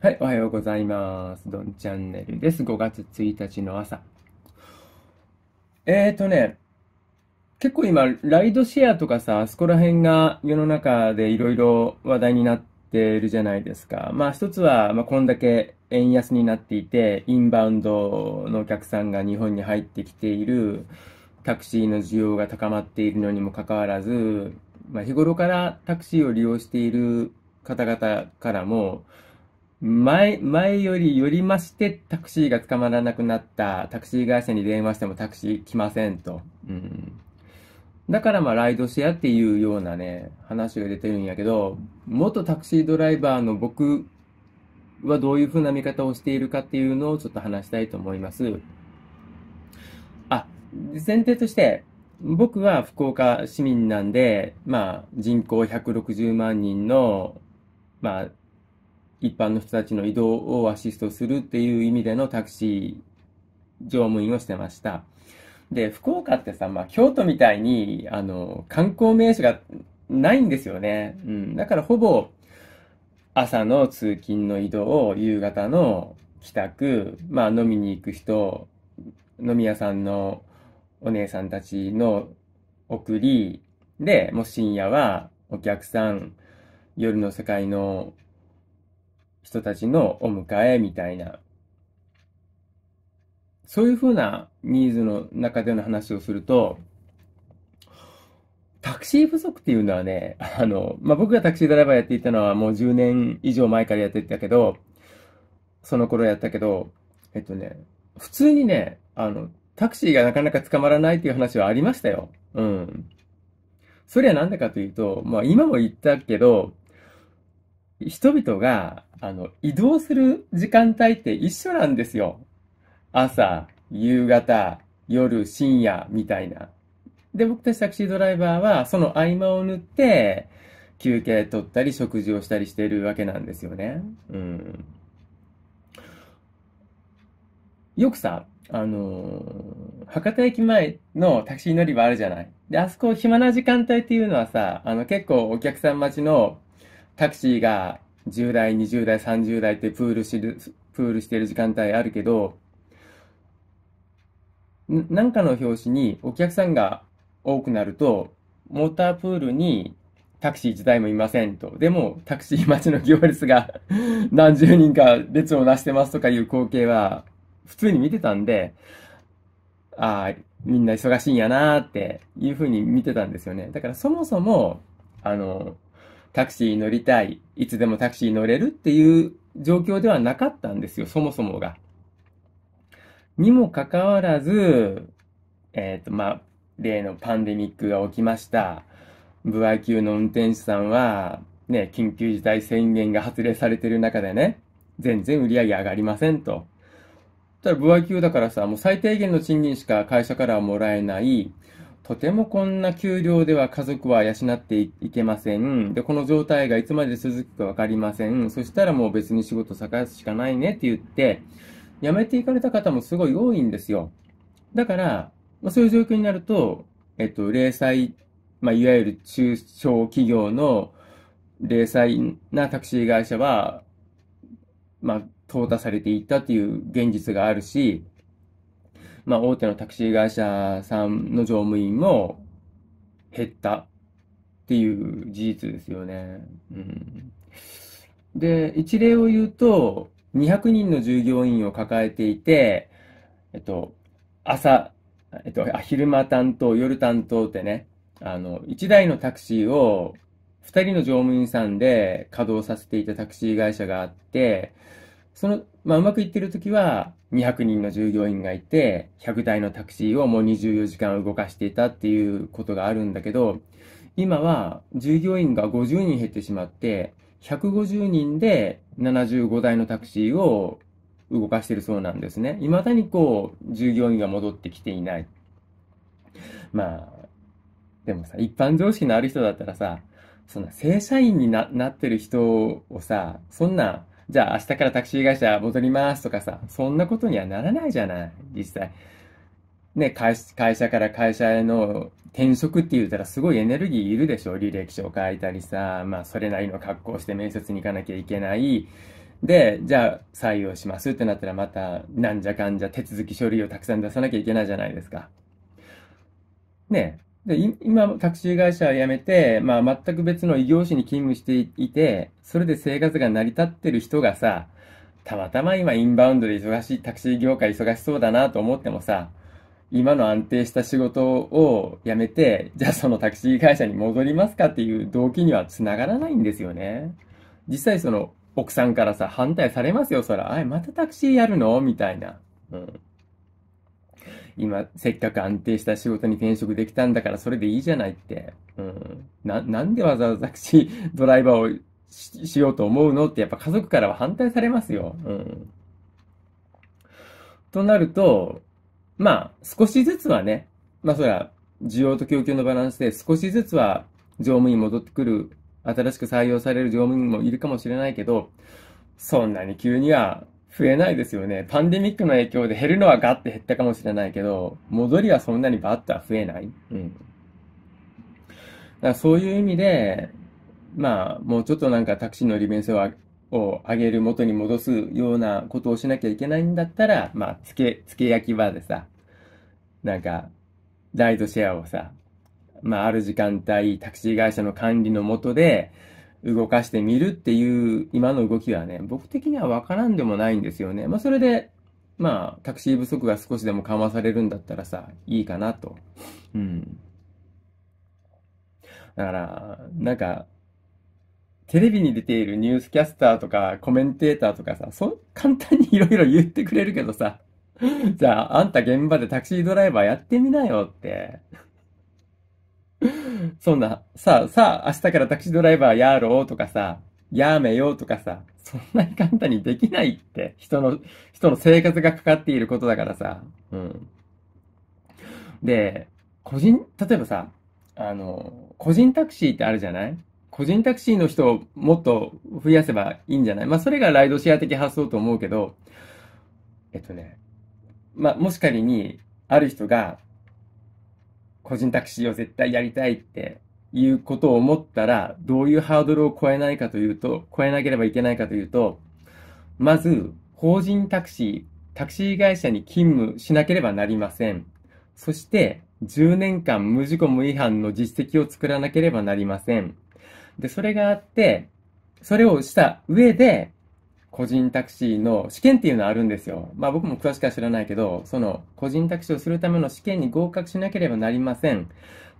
はい、おはようございます。どんチャンネルです。5月1日の朝。えーとね、結構今、ライドシェアとかさ、あそこら辺が世の中でいろいろ話題になってるじゃないですか。まあ一つは、まあ、こんだけ円安になっていて、インバウンドのお客さんが日本に入ってきている、タクシーの需要が高まっているのにもかかわらず、まあ、日頃からタクシーを利用している方々からも、前、前より、よりましてタクシーが捕まらなくなった。タクシー会社に電話してもタクシー来ませんと。うん。だからまあライドシェアっていうようなね、話が出てるんやけど、元タクシードライバーの僕はどういうふうな見方をしているかっていうのをちょっと話したいと思います。あ、前提として、僕は福岡市民なんで、まあ人口160万人の、まあ一般の人たちの移動をアシストするっていう意味でのタクシー乗務員をしてました。で、福岡ってさ、まあ、京都みたいに、あの、観光名所がないんですよね。うん。だからほぼ、朝の通勤の移動、夕方の帰宅、まあ、飲みに行く人、飲み屋さんのお姉さんたちの送り、で、もう深夜はお客さん、夜の世界の人たちのお迎えみたいな、そういうふうなニーズの中での話をすると、タクシー不足っていうのはね、あの、まあ、僕がタクシードライバーやっていたのはもう10年以上前からやってたけど、その頃やったけど、えっとね、普通にね、あの、タクシーがなかなか捕まらないっていう話はありましたよ。うん。そりゃなんでかというと、まあ今も言ったけど、人々が、あの、移動する時間帯って一緒なんですよ。朝、夕方、夜、深夜、みたいな。で、僕たちタクシードライバーは、その合間を縫って、休憩取ったり、食事をしたりしているわけなんですよね。うん。よくさ、あのー、博多駅前のタクシー乗り場あるじゃない。で、あそこ暇な時間帯っていうのはさ、あの結構お客さん待ちのタクシーが10代、20代、30代ってプールしてる、プールしてる時間帯あるけど、なんかの拍子にお客さんが多くなると、モータープールにタクシー自体もいませんと。でも、タクシー待ちの行列が 何十人か列をなしてますとかいう光景は、普通に見てたんで、ああ、みんな忙しいんやなーっていうふうに見てたんですよね。だからそもそも、あの、タクシー乗りたい、いつでもタクシー乗れるっていう状況ではなかったんですよ、そもそもが。にもかかわらず、えっ、ー、と、まあ、例のパンデミックが起きました。部合級の運転手さんは、ね、緊急事態宣言が発令されてる中でね、全然売り上げ上がりませんと。ただ、部合級だからさ、もう最低限の賃金しか会社からはもらえない。とてもこんな給料では家族は養っていけません。で、この状態がいつまで続くかわかりません。そしたらもう別に仕事探すしかないねって言って、辞めていかれた方もすごい多いんですよ。だから、まあ、そういう状況になると、えっと、零細、まあ、いわゆる中小企業の零細なタクシー会社は、まあ、淘汰されていったっていう現実があるし、まあ、大手のタクシー会社さんの乗務員も減ったっていう事実ですよね。うん、で、一例を言うと、200人の従業員を抱えていて、えっと、朝、えっと、昼間担当、夜担当ってね、あの、1台のタクシーを2人の乗務員さんで稼働させていたタクシー会社があって、その、まあ、うまくいってる時は、200人の従業員がいて、100台のタクシーをもう24時間動かしていたっていうことがあるんだけど、今は従業員が50人減ってしまって、150人で75台のタクシーを動かしてるそうなんですね。未だにこう、従業員が戻ってきていない。まあ、でもさ、一般常識のある人だったらさ、そんな正社員になってる人をさ、そんなじゃあ明日からタクシー会社戻りますとかさ、そんなことにはならないじゃない、実際。ね、会社から会社への転職って言ったらすごいエネルギーいるでしょ履歴書を書いたりさ、まあそれなりの格好して面接に行かなきゃいけない。で、じゃあ採用しますってなったらまたなんじゃかんじゃ手続き書類をたくさん出さなきゃいけないじゃないですか。ねで、今、タクシー会社を辞めて、まあ、全く別の異業種に勤務していて、それで生活が成り立ってる人がさ、たまたま今インバウンドで忙しい、タクシー業界忙しそうだなと思ってもさ、今の安定した仕事を辞めて、じゃあそのタクシー会社に戻りますかっていう動機には繋がらないんですよね。実際その奥さんからさ、反対されますよ、そら。あれ、またタクシーやるのみたいな。うん。今、せっかく安定した仕事に転職できたんだからそれでいいじゃないって。うん。な、なんでわざわざ私、ドライバーをしようと思うのってやっぱ家族からは反対されますよ。うん。となると、まあ、少しずつはね、まあそりゃ、需要と供給のバランスで少しずつは乗務員戻ってくる、新しく採用される乗務員もいるかもしれないけど、そんなに急には増えないですよね。パンデミックの影響で減るのはガッて減ったかもしれないけど、戻りはそんなにバッとは増えない。うん。だからそういう意味で、まあ、もうちょっとなんかタクシーの利便性をを上げる元に戻すようなことをしなきゃいけないんだったら、まあ、つけ、つけ焼き場でさ、なんか、ライドシェアをさ、まあ、ある時間帯、タクシー会社の管理のもとで、動かしてみるっていう今の動きはね、僕的にはわからんでもないんですよね。まあそれで、まあタクシー不足が少しでも緩和されるんだったらさ、いいかなと。うん。だから、なんか、テレビに出ているニュースキャスターとかコメンテーターとかさ、そ、簡単にいろいろ言ってくれるけどさ、じゃああんた現場でタクシードライバーやってみなよって。そんな、さあ、さあ、明日からタクシードライバーやろうとかさ、やめようとかさ、そんなに簡単にできないって、人の、人の生活がかかっていることだからさ、うん。で、個人、例えばさ、あの、個人タクシーってあるじゃない個人タクシーの人をもっと増やせばいいんじゃないまあ、それがライドシェア的発想と思うけど、えっとね、まあ、もし仮に、ある人が、個人タクシーを絶対やりたいっていうことを思ったら、どういうハードルを超えないかというと、超えなければいけないかというと、まず、法人タクシー、タクシー会社に勤務しなければなりません。そして、10年間無事故無違反の実績を作らなければなりません。で、それがあって、それをした上で、個人タクシーの試験っていうのはあるんですよ。まあ僕も詳しくは知らないけど、その個人タクシーをするための試験に合格しなければなりません。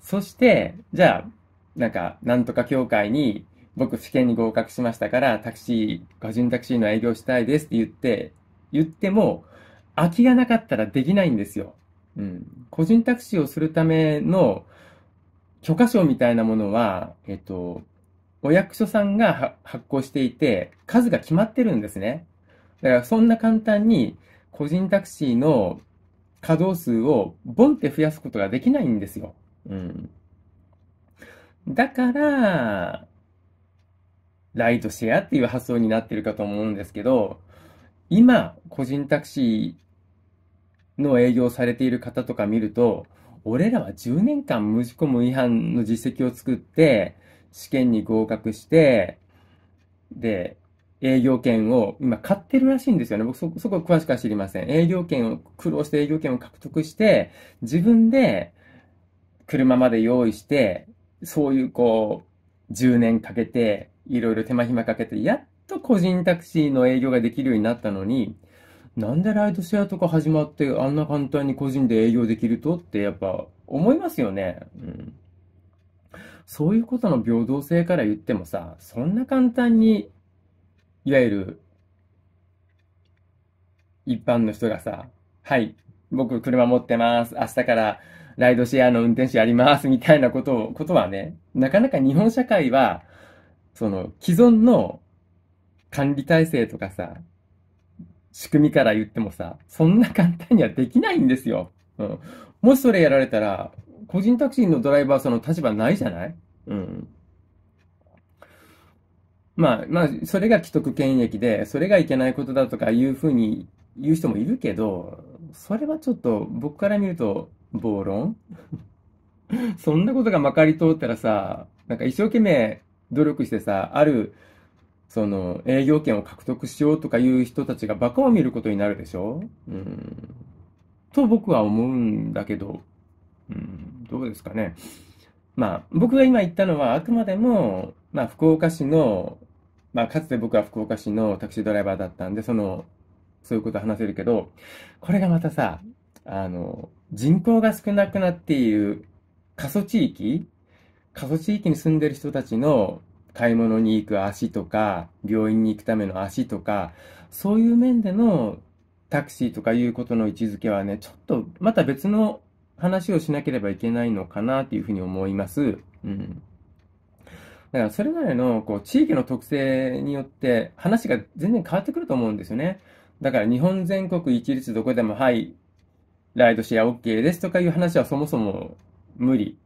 そして、じゃあ、なんか、なんとか協会に、僕試験に合格しましたから、タクシー、個人タクシーの営業したいですって言って、言っても、空きがなかったらできないんですよ。うん。個人タクシーをするための許可証みたいなものは、えっと、お役所さんが発行していて、数が決まってるんですね。だからそんな簡単に個人タクシーの稼働数をボンって増やすことができないんですよ。うん。だから、ライトシェアっていう発想になってるかと思うんですけど、今、個人タクシーの営業されている方とか見ると、俺らは10年間無事故無違反の実績を作って、試験に合格して、で、営業権を今買ってるらしいんですよね。僕そ、そこ詳しくは知りません。営業権を、苦労して営業権を獲得して、自分で車まで用意して、そういうこう、10年かけて、いろいろ手間暇かけて、やっと個人タクシーの営業ができるようになったのに、なんでライドシェアとか始まってあんな簡単に個人で営業できるとってやっぱ思いますよね。そういうことの平等性から言ってもさ、そんな簡単に、いわゆる、一般の人がさ、はい、僕車持ってます、明日からライドシェアの運転手やります、みたいなことを、ことはね、なかなか日本社会は、その、既存の管理体制とかさ、仕組みから言ってもさ、そんな簡単にはできないんですよ。うん。もしそれやられたら、個人タクシーのドライバーその立場ないじゃないうん。まあ、まあ、それが既得権益で、それがいけないことだとかいうふうに言う人もいるけど、それはちょっと僕から見ると暴論 そんなことがまかり通ったらさ、なんか一生懸命努力してさ、ある、その営業権を獲得しようとかいう人たちがバカを見ることになるでしょうん。と僕は思うんだけど、うん、どうですかね。まあ、僕が今言ったのは、あくまでも、まあ、福岡市の、まあ、かつて僕は福岡市のタクシードライバーだったんで、その、そういうこと話せるけど、これがまたさ、あの、人口が少なくなっている過疎地域、過疎地域に住んでる人たちの買い物に行く足とか、病院に行くための足とか、そういう面でのタクシーとかいうことの位置づけはね、ちょっとまた別の話をしなければいけないのかなっていうふうに思います。うん。だからそれぞれのこう地域の特性によって話が全然変わってくると思うんですよね。だから日本全国一律どこでもはい、ライドシェア OK ですとかいう話はそもそも無理。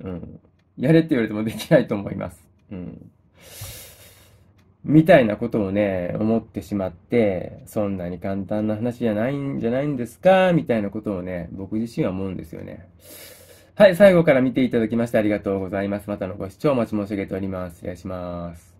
うん。やれって言われてもできないと思います。うん。みたいなことをね、思ってしまって、そんなに簡単な話じゃないんじゃないんですかみたいなことをね、僕自身は思うんですよね。はい、最後から見ていただきましてありがとうございます。またのご視聴お待ち申し上げております。失礼します。